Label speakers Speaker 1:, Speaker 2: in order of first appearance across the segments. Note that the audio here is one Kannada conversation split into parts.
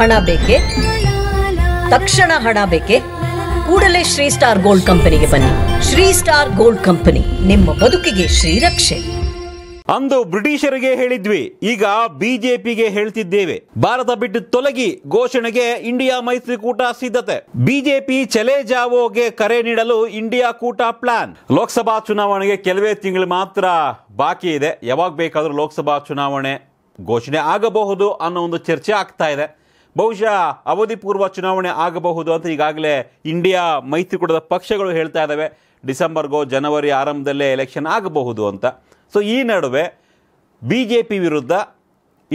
Speaker 1: ಹಣ ಬೇಕೆ ತಕ್ಷಣ ಹಣ ಬೇಕೆ ಕೂಡಲೇ ಶ್ರೀ ಸ್ಟಾರ್ ಗೋಲ್ಡ್ ಕಂಪನಿಗೆ ಬನ್ನಿ ಶ್ರೀ ಸ್ಟಾರ್ ಗೋಲ್ಡ್ ಕಂಪನಿ ನಿಮ್ಮ ಬದುಕಿಗೆ ಶ್ರೀರಕ್ಷೆ ಅಂದು ಬ್ರಿಟಿಷರಿಗೆ ಹೇಳಿದ್ವಿ ಈಗ ಬಿಜೆಪಿಗೆ ಹೇಳ್ತಿದ್ದೇವೆ ಭಾರತ ಬಿಟ್ಟು ತೊಲಗಿ ಘೋಷಣೆಗೆ ಇಂಡಿಯಾ ಮೈತ್ರಿಕೂಟ ಸಿದ್ಧತೆ ಬಿಜೆಪಿ ಚಲೆ ಜಾವೋಗೆ ಕರೆ ನೀಡಲು ಇಂಡಿಯಾ ಕೂಟ ಪ್ಲಾನ್ ಲೋಕಸಭಾ ಚುನಾವಣೆಗೆ ಕೆಲವೇ ತಿಂಗಳು ಮಾತ್ರ ಬಾಕಿ ಇದೆ ಯಾವಾಗ ಬೇಕಾದರೂ ಲೋಕಸಭಾ ಚುನಾವಣೆ ಘೋಷಣೆ ಆಗಬಹುದು ಅನ್ನೋ ಒಂದು ಚರ್ಚೆ ಆಗ್ತಾ ಇದೆ ಬಹುಶಃ ಅವಧಿ ಪೂರ್ವ ಚುನಾವಣೆ ಆಗಬಹುದು ಅಂತ ಈಗಾಗಲೇ ಇಂಡಿಯಾ ಮೈತ್ರಿಕೂಟದ ಪಕ್ಷಗಳು ಹೇಳ್ತಾ ಇದ್ದಾವೆ ಡಿಸೆಂಬರ್ಗೋ ಜನವರಿ ಆರಂಭದಲ್ಲೇ ಎಲೆಕ್ಷನ್ ಆಗಬಹುದು ಅಂತ ಸೊ ಈ ನಡುವೆ ಬಿ ಜೆ ಪಿ ವಿರುದ್ಧ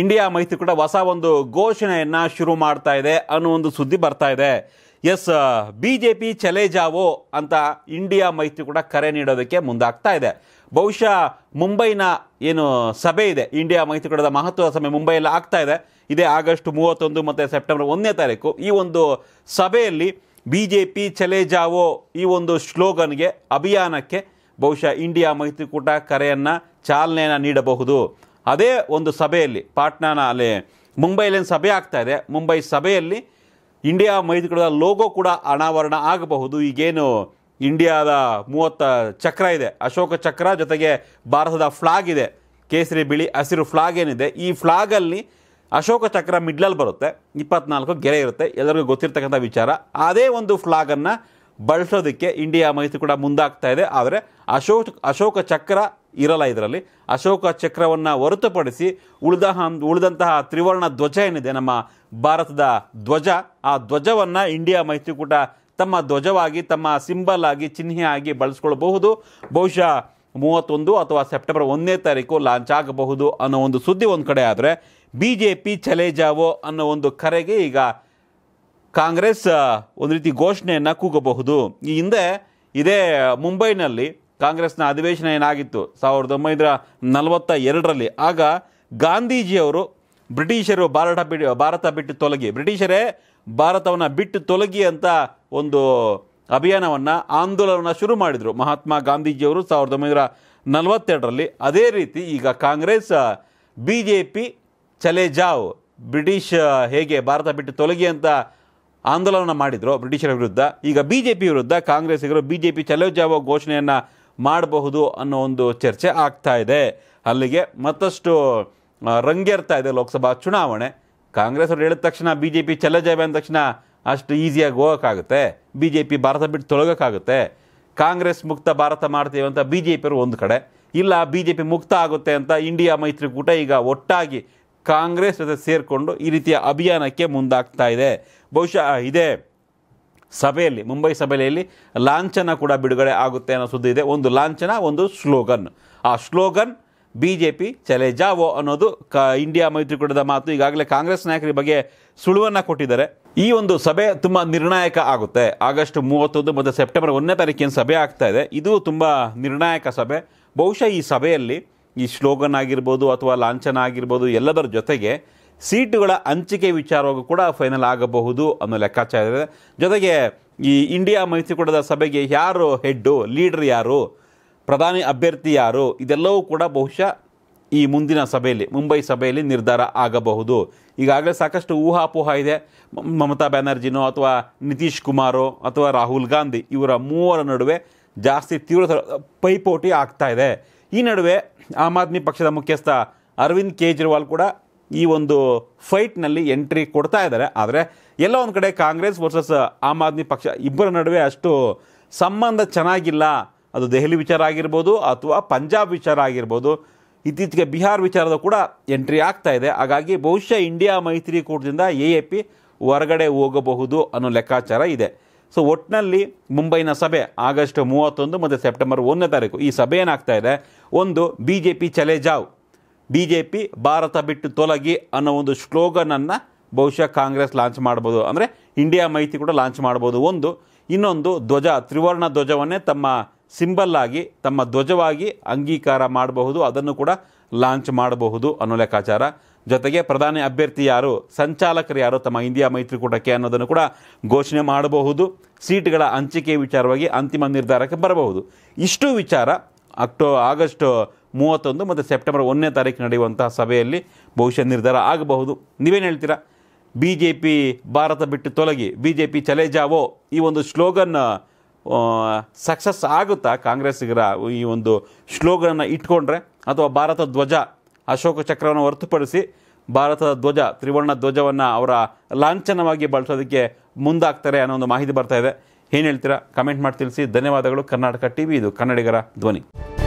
Speaker 1: ಇಂಡಿಯಾ ಮೈತ್ರಿಕೂಟ ಹೊಸ ಒಂದು ಘೋಷಣೆಯನ್ನು ಶುರು ಮಾಡ್ತಾ ಇದೆ ಅನ್ನೋ ಒಂದು ಸುದ್ದಿ ಬರ್ತಾ ಇದೆ ಎಸ್ ಬಿ ಜೆ ಪಿ ಚಲೇಜಾವೋ ಅಂತ ಇಂಡಿಯಾ ಮೈತ್ರಿ ಕೂಡ ಕರೆ ನೀಡೋದಕ್ಕೆ ಮುಂದಾಗ್ತಾ ಇದೆ ಬಹುಶಃ ಮುಂಬೈನ ಏನು ಸಭೆ ಇದೆ ಇಂಡಿಯಾ ಮೈತ್ರಿಕೂಟದ ಮಹತ್ವದ ಸಭೆ ಮುಂಬೈಯಲ್ಲಿ ಆಗ್ತಾ ಇದೆ ಇದೇ ಆಗಸ್ಟ್ ಮೂವತ್ತೊಂದು ಮತ್ತು ಸೆಪ್ಟೆಂಬರ್ ಒಂದನೇ ತಾರೀಕು ಈ ಒಂದು ಸಭೆಯಲ್ಲಿ ಬಿ ಜೆ ಪಿ ಚಲೇಜಾವೋ ಈ ಒಂದು ಶ್ಲೋಗನ್ಗೆ ಅಭಿಯಾನಕ್ಕೆ ಬಹುಶಃ ಇಂಡಿಯಾ ಮೈತ್ರಿಕೂಟ ಕರೆಯನ್ನು ಚಾಲನೆಯನ್ನು ನೀಡಬಹುದು ಅದೇ ಒಂದು ಸಭೆಯಲ್ಲಿ ಪಾಟ್ನಾನ ಅಲ್ಲಿ ಮುಂಬೈಲೇನು ಸಭೆ ಆಗ್ತಾ ಇದೆ ಮುಂಬೈ ಸಭೆಯಲ್ಲಿ ಇಂಡಿಯಾ ಮೈತ್ರಿಕೂಟದ ಲೋಗೋ ಕೂಡ ಅನಾವರಣ ಆಗಬಹುದು ಈಗೇನು ಇಂಡಿಯಾದ ಮೂವತ್ತ ಚಕ್ರ ಇದೆ ಅಶೋಕ ಚಕ್ರ ಜೊತೆಗೆ ಭಾರತದ ಫ್ಲಾಗ್ ಇದೆ ಕೇಸರಿ ಬಿಳಿ ಹಸಿರು ಫ್ಲಾಗ್ ಏನಿದೆ ಈ ಫ್ಲಾಗಲ್ಲಿ ಅಶೋಕ ಚಕ್ರ ಮಿಡ್ಲಲ್ಲಿ ಬರುತ್ತೆ ಇಪ್ಪತ್ನಾಲ್ಕು ಗೆರೆ ಇರುತ್ತೆ ಎಲ್ಲರಿಗೂ ಗೊತ್ತಿರ್ತಕ್ಕಂಥ ವಿಚಾರ ಅದೇ ಒಂದು ಫ್ಲಾಗನ್ನು ಬಳಸೋದಕ್ಕೆ ಇಂಡಿಯಾ ಮೈತ್ರಿ ಕೂಡ ಮುಂದಾಗ್ತಾ ಇದೆ ಆದರೆ ಅಶೋಕ್ ಅಶೋಕ ಚಕ್ರ ಇರಲ್ಲ ಇದರಲ್ಲಿ ಅಶೋಕ ಚಕ್ರವನ್ನು ಹೊರತುಪಡಿಸಿ ಉಳಿದ ಹಂ ಉಳಿದಂತಹ ತ್ರಿವರ್ಣ ಧ್ವಜ ಏನಿದೆ ನಮ್ಮ ಭಾರತದ ಧ್ವಜ ಆ ಧ್ವಜವನ್ನು ಇಂಡಿಯಾ ಮೈತ್ರಿಕೂಟ ತಮ್ಮ ಧ್ವಜವಾಗಿ ತಮ್ಮ ಸಿಂಬಲ್ ಆಗಿ ಚಿಹ್ನೆ ಆಗಿ ಬಳಸ್ಕೊಳ್ಬಹುದು ಬಹುಶಃ ಮೂವತ್ತೊಂದು ಅಥವಾ ಸೆಪ್ಟೆಂಬರ್ ಒಂದನೇ ತಾರೀಕು ಲಾಂಚ್ ಆಗಬಹುದು ಅನ್ನೋ ಒಂದು ಸುದ್ದಿ ಒಂದು ಕಡೆ ಆದರೆ ಬಿ ಜೆ ಪಿ ಚಲೇಜಾವೋ ಅನ್ನೋ ಒಂದು ಕರೆಗೆ ಈಗ ಕಾಂಗ್ರೆಸ್ ಒಂದು ರೀತಿ ಘೋಷಣೆಯನ್ನು ಕೂಗಬಹುದು ಈ ಹಿಂದೆ ಇದೇ ಮುಂಬೈನಲ್ಲಿ ಕಾಂಗ್ರೆಸ್ನ ಅಧಿವೇಶನ ಏನಾಗಿತ್ತು ಸಾವಿರದ ಒಂಬೈನೂರ ನಲವತ್ತ ಎರಡರಲ್ಲಿ ಆಗ ಗಾಂಧೀಜಿಯವರು ಬ್ರಿಟಿಷರು ಭಾರತ ಬಿಡಿ ಭಾರತ ಬಿಟ್ಟು ತೊಲಗಿ ಬ್ರಿಟಿಷರೇ ಭಾರತವನ್ನು ಬಿಟ್ಟು ತೊಲಗಿ ಅಂತ ಒಂದು ಅಭಿಯಾನವನ್ನು ಆಂದೋಲನ ಶುರು ಮಾಡಿದರು ಮಹಾತ್ಮ ಗಾಂಧೀಜಿಯವರು ಸಾವಿರದ ಒಂಬೈನೂರ ನಲವತ್ತೆರಡರಲ್ಲಿ ಅದೇ ರೀತಿ ಈಗ ಕಾಂಗ್ರೆಸ್ ಬಿ ಜೆ ಪಿ ಚಲೇ ಜಾವ್ ಬ್ರಿಟಿಷ್ ಹೇಗೆ ಭಾರತ ಬಿಟ್ಟು ತೊಲಗಿ ಅಂತ ಆಂದೋಲನ ಮಾಡಿದರು ಬ್ರಿಟಿಷರ ವಿರುದ್ಧ ಈಗ ಬಿ ಜೆ ಪಿ ವಿರುದ್ಧ ಕಾಂಗ್ರೆಸ್ಸಿಗರು ಬಿ ಜೆ ಪಿ ಚಲೋ ಜಾವ ಘೋಷಣೆಯನ್ನು ಮಾಡಬಹುದು ಅನ್ನೋ ಒಂದು ಚರ್ಚೆ ಆಗ್ತಾ ಇದೆ ಅಲ್ಲಿಗೆ ಮತ್ತಷ್ಟು ರಂಗೇರ್ತಾ ಇದೆ ಲೋಕಸಭಾ ಚುನಾವಣೆ ಕಾಂಗ್ರೆಸ್ ಅವರು ಹೇಳಿದ ತಕ್ಷಣ ಬಿ ಜೆ ಪಿ ಚೆಲ್ಲ ಅಂದ ತಕ್ಷಣ ಅಷ್ಟು ಈಸಿಯಾಗಿ ಹೋಗೋಕ್ಕಾಗುತ್ತೆ ಬಿ ಜೆ ಪಿ ಭಾರತ ಬಿಟ್ಟು ತೊಳಗೋಕ್ಕಾಗುತ್ತೆ ಕಾಂಗ್ರೆಸ್ ಮುಕ್ತ ಭಾರತ ಮಾಡ್ತೀವಿ ಅಂತ ಬಿ ಜೆ ಪಿಯವರು ಒಂದು ಕಡೆ ಇಲ್ಲ ಬಿ ಜೆ ಪಿ ಮುಕ್ತ ಆಗುತ್ತೆ ಅಂತ ಇಂಡಿಯಾ ಮೈತ್ರಿಕೂಟ ಈಗ ಒಟ್ಟಾಗಿ ಕಾಂಗ್ರೆಸ್ ಜೊತೆ ಸೇರಿಕೊಂಡು ಈ ರೀತಿಯ ಅಭಿಯಾನಕ್ಕೆ ಮುಂದಾಗ್ತಾ ಇದೆ ಬಹುಶಃ ಇದೇ ಸಭೆಯಲ್ಲಿ ಮುಂಬೈ ಸಭೆಯಲ್ಲಿ ಲಾಂಛನ ಕೂಡ ಬಿಡುಗಡೆ ಆಗುತ್ತೆ ಅನ್ನೋ ಸುದ್ದಿ ಇದೆ ಒಂದು ಲಾಂಛನ ಒಂದು ಸ್ಲೋಗನ್ ಆ ಸ್ಲೋಗನ್ ಬಿ ಜೆ ಪಿ ಚಲೆ ಜಾವೋ ಅನ್ನೋದು ಕ ಇಂಡಿಯಾ ಮೈತ್ರಿಕೂಟದ ಮಾತು ಈಗಾಗಲೇ ಕಾಂಗ್ರೆಸ್ ನಾಯಕರ ಬಗ್ಗೆ ಸುಳುವನ್ನು ಕೊಟ್ಟಿದ್ದಾರೆ ಈ ಒಂದು ಸಭೆ ತುಂಬ ನಿರ್ಣಾಯಕ ಆಗುತ್ತೆ ಆಗಸ್ಟ್ ಮೂವತ್ತೊಂದು ಮತ್ತು ಸೆಪ್ಟೆಂಬರ್ ಒಂದನೇ ತಾರೀಕಿನ ಸಭೆ ಆಗ್ತಾ ಇದೆ ಇದು ತುಂಬ ನಿರ್ಣಾಯಕ ಸಭೆ ಬಹುಶಃ ಈ ಸಭೆಯಲ್ಲಿ ಈ ಸ್ಲೋಗನ್ ಆಗಿರ್ಬೋದು ಅಥವಾ ಲಾಂಛನ ಆಗಿರ್ಬೋದು ಎಲ್ಲದರ ಜೊತೆಗೆ ಸೀಟುಗಳ ಹಂಚಿಕೆ ವಿಚಾರವಾಗೂ ಕೂಡ ಫೈನಲ್ ಆಗಬಹುದು ಅನ್ನೋ ಲೆಕ್ಕಾಚಾರ ಇದೆ ಜೊತೆಗೆ ಈ ಇಂಡಿಯಾ ಮೈತ್ರಿಕೂಟದ ಸಭೆಗೆ ಯಾರು ಹೆಡ್ಡು ಲೀಡರ್ ಯಾರು ಪ್ರಧಾನಿ ಅಭ್ಯರ್ಥಿ ಯಾರು ಇದೆಲ್ಲವೂ ಕೂಡ ಬಹುಶಃ ಈ ಮುಂದಿನ ಸಭೆಯಲ್ಲಿ ಮುಂಬೈ ಸಭೆಯಲ್ಲಿ ನಿರ್ಧಾರ ಆಗಬಹುದು ಈಗಾಗಲೇ ಸಾಕಷ್ಟು ಊಹಾಪೋಹ ಇದೆ ಮಮತಾ ಬ್ಯಾನರ್ಜಿನೋ ಅಥವಾ ನಿತೀಶ್ ಕುಮಾರೋ ಅಥವಾ ರಾಹುಲ್ ಗಾಂಧಿ ಇವರ ಮೂವರ ನಡುವೆ ಜಾಸ್ತಿ ತೀವ್ರ ಪೈಪೋಟಿ ಆಗ್ತಾ ಇದೆ ಈ ನಡುವೆ ಆಮ್ ಆದ್ಮಿ ಪಕ್ಷದ ಮುಖ್ಯಸ್ಥ ಅರವಿಂದ್ ಕೇಜ್ರಿವಾಲ್ ಕೂಡ ಈ ಒಂದು ಫೈಟ್ನಲ್ಲಿ ಎಂಟ್ರಿ ಕೊಡ್ತಾ ಇದ್ದಾರೆ ಆದರೆ ಎಲ್ಲ ಒಂದು ಕಡೆ ಕಾಂಗ್ರೆಸ್ ವರ್ಸಸ್ ಆಮ್ ಆದ್ಮಿ ಪಕ್ಷ ಇಬ್ಬರ ನಡುವೆ ಅಷ್ಟು ಸಂಬಂಧ ಚೆನ್ನಾಗಿಲ್ಲ ಅದು ದೆಹಲಿ ವಿಚಾರ ಆಗಿರ್ಬೋದು ಅಥವಾ ಪಂಜಾಬ್ ವಿಚಾರ ಆಗಿರ್ಬೋದು ಇತ್ತೀಚೆಗೆ ಬಿಹಾರ್ ವಿಚಾರದ ಕೂಡ ಎಂಟ್ರಿ ಆಗ್ತಾ ಇದೆ ಹಾಗಾಗಿ ಬಹುಶಃ ಇಂಡಿಯಾ ಮೈತ್ರಿ ಕೂಟದಿಂದ ಎ ಎ ಪಿ ಹೊರಗಡೆ ಹೋಗಬಹುದು ಅನ್ನೋ ಲೆಕ್ಕಾಚಾರ ಇದೆ ಸೊ ಒಟ್ಟಿನಲ್ಲಿ ಮುಂಬೈನ ಸಭೆ ಆಗಸ್ಟ್ ಮೂವತ್ತೊಂದು ಮತ್ತು ಸೆಪ್ಟೆಂಬರ್ ಒಂದನೇ ತಾರೀಕು ಈ ಸಭೆ ಏನಾಗ್ತಾ ಇದೆ ಒಂದು ಬಿ ಜೆ ಪಿ ಚಲೆ ಬಿ ಜೆ ಪಿ ಭಾರತ ಬಿಟ್ಟು ತೊಲಗಿ ಅನ್ನೋ ಒಂದು ಶ್ಲೋಗನನ್ನು ಬಹುಶಃ ಕಾಂಗ್ರೆಸ್ ಲಾಂಚ್ ಮಾಡ್ಬೋದು ಅಂದರೆ ಇಂಡಿಯಾ ಮೈತ್ರಿ ಕೂಡ ಲಾಂಚ್ ಮಾಡ್ಬೋದು ಒಂದು ಇನ್ನೊಂದು ಧ್ವಜ ತ್ರಿವರ್ಣ ಧ್ವಜವನ್ನೇ ತಮ್ಮ ಸಿಂಬಲ್ಲಾಗಿ ತಮ್ಮ ಧ್ವಜವಾಗಿ ಅಂಗೀಕಾರ ಮಾಡಬಹುದು ಅದನ್ನು ಕೂಡ ಲಾಂಚ್ ಮಾಡಬಹುದು ಅನ್ನೋ ಲೆಕ್ಕಾಚಾರ ಜೊತೆಗೆ ಪ್ರಧಾನಿ ಅಭ್ಯರ್ಥಿ ಯಾರು ಸಂಚಾಲಕರು ಯಾರು ತಮ್ಮ ಇಂಡಿಯಾ ಮೈತ್ರಿಕೂಟಕ್ಕೆ ಅನ್ನೋದನ್ನು ಕೂಡ ಘೋಷಣೆ ಮಾಡಬಹುದು ಸೀಟ್ಗಳ ಹಂಚಿಕೆ ವಿಚಾರವಾಗಿ ಅಂತಿಮ ನಿರ್ಧಾರಕ್ಕೆ ಬರಬಹುದು ಇಷ್ಟು ವಿಚಾರ ಅಕ್ಟೋ ಆಗಸ್ಟ್ ಮೂವತ್ತೊಂದು ಮತ್ತು ಸೆಪ್ಟೆಂಬರ್ ಒಂದನೇ ತಾರೀಕು ನಡೆಯುವಂತಹ ಸಭೆಯಲ್ಲಿ ಬಹುಶಃ ನಿರ್ಧಾರ ಆಗಬಹುದು ನೀವೇನು ಹೇಳ್ತೀರಾ ಬಿ ಜೆ ಪಿ ಭಾರತ ಬಿಟ್ಟು ತೊಲಗಿ ಬಿ ಜೆ ಪಿ ಚಲೆ ಜಾವೋ ಈ ಒಂದು ಸ್ಲೋಗನ್ ಸಕ್ಸಸ್ ಆಗುತ್ತಾ ಕಾಂಗ್ರೆಸ್ಸಿಗರ ಈ ಒಂದು ಶ್ಲೋಗನನ್ನು ಇಟ್ಕೊಂಡ್ರೆ ಅಥವಾ ಭಾರತ ಧ್ವಜ ಅಶೋಕ ಚಕ್ರವನ್ನು ಹೊರತುಪಡಿಸಿ ಭಾರತದ ಧ್ವಜ ತ್ರಿವರ್ಣ ಧ್ವಜವನ್ನು ಅವರ ಲಾಂಛನವಾಗಿ ಬಳಸೋದಕ್ಕೆ ಮುಂದಾಗ್ತಾರೆ ಅನ್ನೋ ಒಂದು ಮಾಹಿತಿ ಬರ್ತಾ ಇದೆ ಏನು ಹೇಳ್ತೀರಾ ಕಮೆಂಟ್ ಮಾಡಿ ತಿಳಿಸಿ ಧನ್ಯವಾದಗಳು ಕರ್ನಾಟಕ ಟಿ ವಿ ಇದು ಕನ್ನಡಿಗರ ಧ್ವನಿ